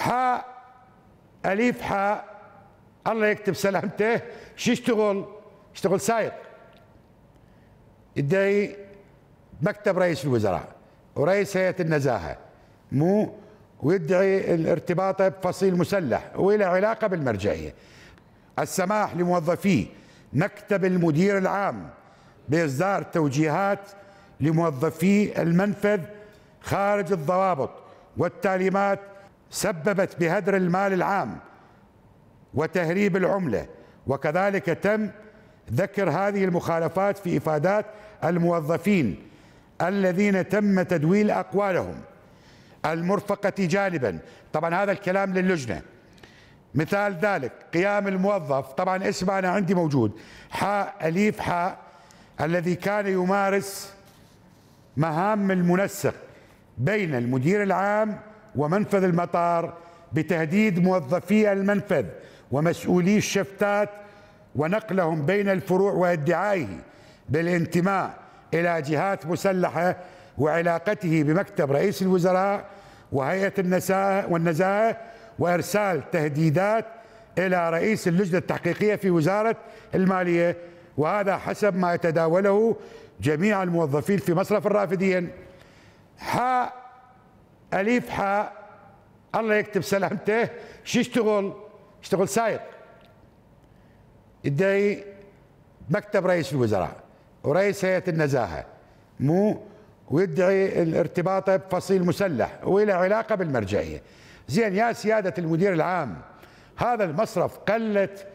حاء أليف حاء الله يكتب سلامته شو يشتغل؟ يشتغل سايق يدعي مكتب رئيس الوزراء ورئيس هيئة النزاهة مو ويدعي الارتباط بفصيل مسلح وإلى علاقة بالمرجعية السماح لموظفي مكتب المدير العام بإصدار توجيهات لموظفي المنفذ خارج الضوابط والتعليمات سببت بهدر المال العام وتهريب العمله وكذلك تم ذكر هذه المخالفات في افادات الموظفين الذين تم تدويل اقوالهم المرفقه جانبا طبعا هذا الكلام للجنه مثال ذلك قيام الموظف طبعا اسمه انا عندي موجود حاء اليف حاء الذي كان يمارس مهام المنسق بين المدير العام ومنفذ المطار بتهديد موظفي المنفذ ومسؤولي الشفتات ونقلهم بين الفروع وادعائه بالانتماء الى جهات مسلحه وعلاقته بمكتب رئيس الوزراء وهيئه النزاهه والنزاهه وارسال تهديدات الى رئيس اللجنه التحقيقيه في وزاره الماليه وهذا حسب ما يتداوله جميع الموظفين في مصرف الرافدين حاء أليف حاء الله يكتب سلامته شو يشتغل؟ يشتغل سايق يدعي مكتب رئيس الوزراء ورئيس هيئة النزاهة مو ويدعي الارتباط بفصيل مسلح وله علاقة بالمرجعية زين يا سيادة المدير العام هذا المصرف قلت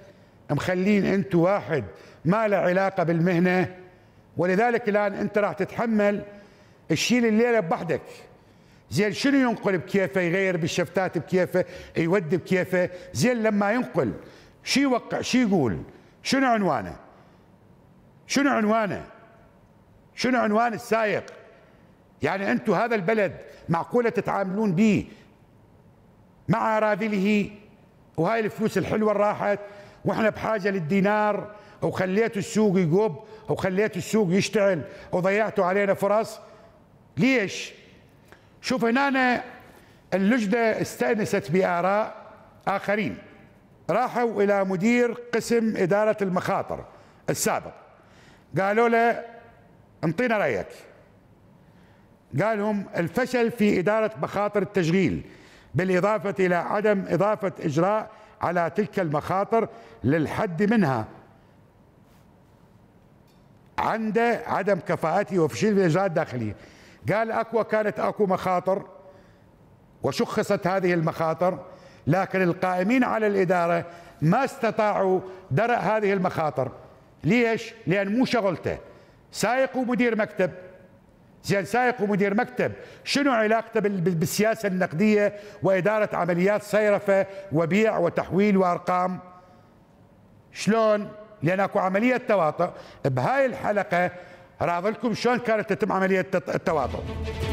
مخلين أنتوا واحد ما له علاقة بالمهنة ولذلك الآن انت راح تتحمل الشيل الليلة بوحدك زين شنو ينقل بكيفه يغير بالشفتات بكيفه يودي بكيفه زين لما ينقل شو يوقع شو يقول شنو عنوانه شنو عنوانه شنو عنوان السائق يعني انتم هذا البلد معقوله تتعاملون به مع اراذله وهاي الفلوس الحلوه راحت واحنا بحاجه للدينار وخليتوا السوق يقب وخليتوا السوق يشتعل وضيعتوا علينا فرص ليش؟ شوف هنا اللجنة استأنست بآراء آخرين راحوا إلى مدير قسم إدارة المخاطر السابق قالوا له انطينا رأيك قال لهم الفشل في إدارة مخاطر التشغيل بالإضافة إلى عدم إضافة إجراء على تلك المخاطر للحد منها عند عدم كفاءته وفشل في الإجراءات الداخلية قال اكوا كانت اكو مخاطر وشخصت هذه المخاطر لكن القائمين على الاداره ما استطاعوا درء هذه المخاطر ليش؟ لان مو شغلته سائق ومدير مكتب زين سائق ومدير مكتب شنو علاقته بالسياسه النقديه واداره عمليات صيرفه وبيع وتحويل وارقام شلون؟ لان اكو عمليه تواطؤ بهاي الحلقه راح لكم شلون كانت تتم عملية التواطؤ